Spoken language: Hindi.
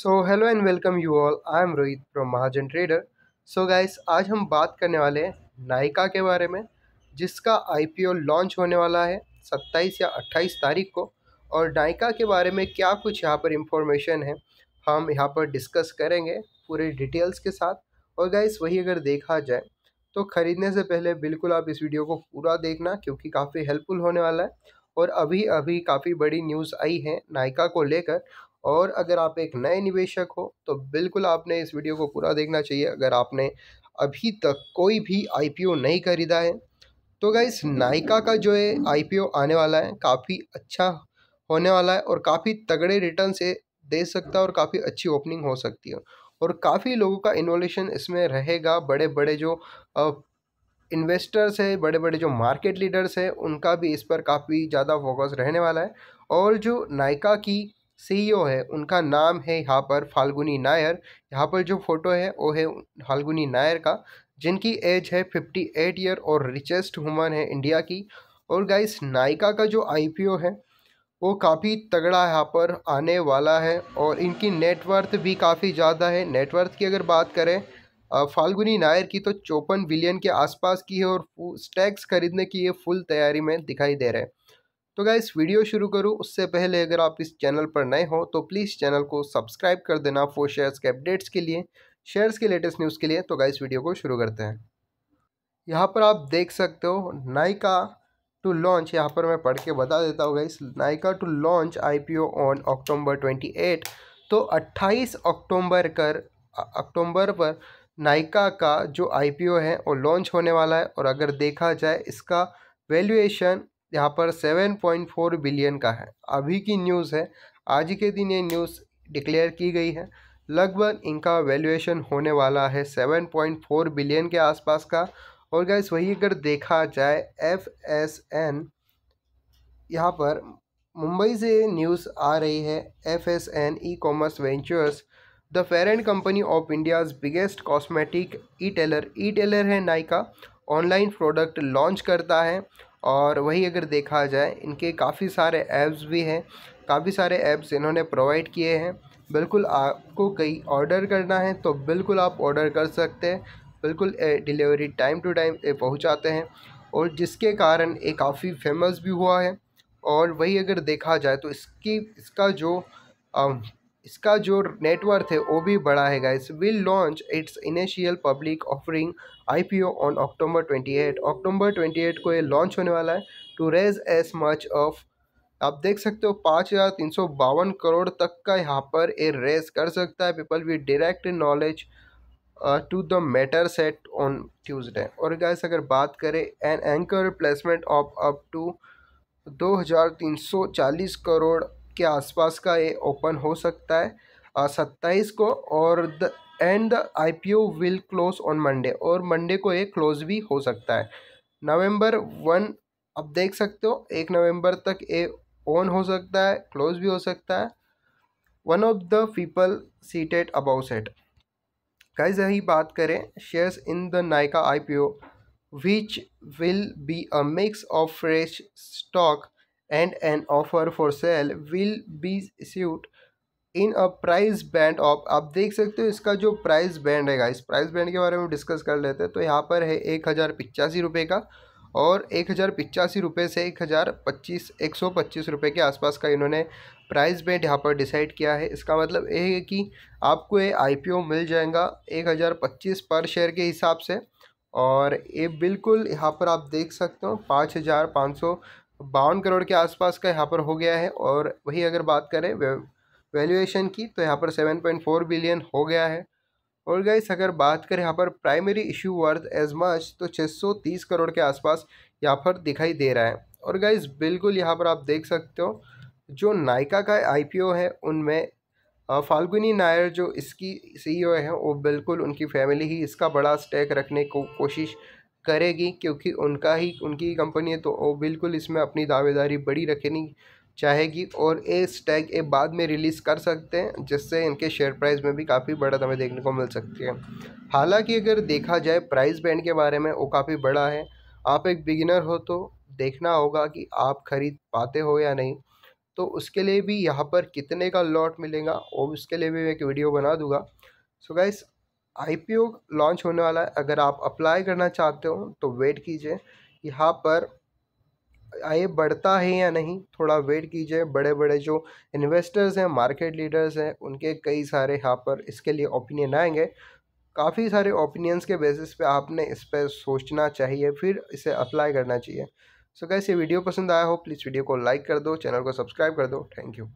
so hello and welcome you all I am Rohit from Mahajan trader so guys आज हम बात करने वाले हैं नायका के बारे में जिसका आईपीओ लॉन्च होने वाला है 27 या 28 तारीख को और नायका के बारे में क्या कुछ यहाँ पर इंफॉर्मेशन है हम यहाँ पर डिस्कस करेंगे पूरे डिटेल्स के साथ और गाइस वही अगर देखा जाए तो ख़रीदने से पहले बिल्कुल आप इस वीडियो को पूरा देखना क्योंकि काफ़ी हेल्पफुल होने वाला है और अभी अभी काफ़ी बड़ी न्यूज़ आई है नायका को लेकर और अगर आप एक नए निवेशक हो तो बिल्कुल आपने इस वीडियो को पूरा देखना चाहिए अगर आपने अभी तक कोई भी आईपीओ नहीं खरीदा है तो गाइस नायका का जो है आईपीओ आने वाला है काफ़ी अच्छा होने वाला है और काफ़ी तगड़े रिटर्न से दे सकता है और काफ़ी अच्छी ओपनिंग हो सकती है और काफ़ी लोगों का इन्वॉल्यूशन इसमें रहेगा बड़े बड़े जो इन्वेस्टर्स है बड़े बड़े जो मार्केट लीडर्स हैं उनका भी इस पर काफ़ी ज़्यादा फोकस रहने वाला है और जो नायका की सीईओ है उनका नाम है यहाँ पर फाल्गुनी नायर यहाँ पर जो फोटो है वो है फाल्गुनी नायर का जिनकी एज है फिफ्टी एट ईयर और रिचेस्ट वुमन है इंडिया की और गाइस नायका का जो आईपीओ है वो काफ़ी तगड़ा यहाँ पर आने वाला है और इनकी नेटवर्थ भी काफ़ी ज़्यादा है नेटवर्थ की अगर बात करें फाल्गुनी नायर की तो चौपन बिलियन के आसपास की है और स्टैक्स खरीदने की ये फुल तैयारी में दिखाई दे रहे हैं तो इस वीडियो शुरू करूँ उससे पहले अगर आप इस चैनल पर नए हो तो प्लीज़ चैनल को सब्सक्राइब कर देना फोर शेयर्स के अपडेट्स के लिए शेयर्स के लेटेस्ट न्यूज़ के लिए तो गाइस वीडियो को शुरू करते हैं यहाँ पर आप देख सकते हो नाइका टू लॉन्च यहाँ पर मैं पढ़ के बता देता हूँ guys Nykaa to launch IPO on October eight तो 28 अक्टूबर कर अक्टूबर पर नाइका का जो आईपीओ है वो लॉन्च होने वाला है और अगर देखा जाए इसका वैल्यूएशन यहाँ पर सेवन पॉइंट फोर बिलियन का है अभी की न्यूज़ है आज के दिन ये न्यूज़ डिक्लेयर की गई है लगभग इनका वैल्यूएशन होने वाला है सेवन पॉइंट फोर बिलियन के आसपास का और गैस वही अगर देखा जाए एफ एस एन यहाँ पर मुंबई से न्यूज़ आ रही है F S N E commerce ventures the fair and company of India's biggest cosmetic e tailer e tailer है नाइका ऑनलाइन प्रोडक्ट लॉन्च करता है और वही अगर देखा जाए इनके काफ़ी सारे ऐप्स भी हैं काफ़ी सारे ऐप्स इन्होंने प्रोवाइड किए हैं बिल्कुल आपको कहीं ऑर्डर करना है तो बिल्कुल आप ऑर्डर कर सकते हैं बिल्कुल डिलीवरी टाइम टू टाइम पहुंचाते हैं और जिसके कारण ये काफ़ी फेमस भी हुआ है और वही अगर देखा जाए तो इसकी इसका जो इसका जो नेटवर्थ है वो भी बड़ा है guys will launch its initial public offering IPO on October 28 October 28 को ये लॉन्च होने वाला है to raise as much of आप देख सकते हो पाँच हज़ार तीन सौ बावन करोड़ तक का यहाँ पर ये रेस कर सकता है people with direct knowledge to the matter set on Tuesday और गैस अगर बात करें an anchor placement of up to दो हज़ार तीन सौ चालीस करोड़ के आसपास का ये ओपन हो सकता है सत्ताईस को और the end the I P O will close on Monday और मंडे को ये क्लोज भी हो सकता है नवंबर वन आप देख सकते हो एक नवंबर तक ये ऑन हो सकता है क्लोज भी हो सकता है one of the people cited about set कैसे यही बात करें shares in the Nykaa I P O which will be a mix of fresh stock and an offer for sale will be issued in a price band of आप देख सकते हो इसका जो प्राइस बैंड है इस प्राइस बैंड के बारे में डिस्कस कर लेते हैं तो यहाँ पर है एक हज़ार पिचासी रुपये का और एक हज़ार पिचासी रुपये से एक हज़ार पच्चीस एक सौ पच्चीस रुपये के आसपास का इन्होंने प्राइस बैंड यहाँ पर डिसाइड किया है इसका मतलब ये है कि आपको ये आई मिल जाएगा एक हज़ार पच्चीस पर शेयर के हिसाब से और ये बिल्कुल यहाँ पर आप देख सकते हो पाँच हज़ार पाँच सौ बावन करोड़ के आसपास का यहाँ पर हो गया है और वही अगर बात करें वैल्यूएशन की तो यहाँ पर सेवन पॉइंट फोर बिलियन हो गया है और गाइस अगर बात करें यहाँ पर primary issue worth as much तो छः सौ तीस करोड़ के आसपास यहाँ पर दिखाई दे रहा है और गाइस बिल्कुल यहाँ पर आप देख सकते हो जो नायका का आई है उनमें फाल्गुनी नायर जो इसकी सी e है वो बिल्कुल उनकी फैमिली ही इसका बड़ा स्टैक रखने को कोशिश करेगी क्योंकि उनका ही उनकी ही कंपनी है तो वो बिल्कुल इसमें अपनी दावेदारी बड़ी रखनी चाहेगी और ये स्टैग ये बाद में रिलीज़ कर सकते हैं जिससे इनके शेयर प्राइस में भी काफ़ी बढ़त हमें देखने को मिल सकती है हालांकि अगर देखा जाए प्राइस बैंड के बारे में वो काफ़ी बड़ा है आप एक बिगिनर हो तो देखना होगा कि आप खरीद पाते हो या नहीं तो उसके लिए भी यहाँ पर कितने का लॉट मिलेगा और उसके लिए भी मैं एक वीडियो बना दूंगा so so guys IPO launch होने वाला है अगर आप अप्लाई करना चाहते हो तो वेट कीजिए यहाँ पर आए बढ़ता है या नहीं थोड़ा वेट कीजिए बड़े बड़े जो इन्वेस्टर्स हैं मार्केट लीडर्स हैं उनके कई सारे यहाँ पर इसके लिए ओपिनियन आएंगे काफ़ी सारे ओपिनियंस के बेसिस पे आपने इस पर सोचना चाहिए फिर इसे अप्लाई करना चाहिए सो so, कैसे वीडियो पसंद आया हो प्लीज़ वीडियो को लाइक कर दो चैनल को सब्सक्राइब कर दो थैंक यू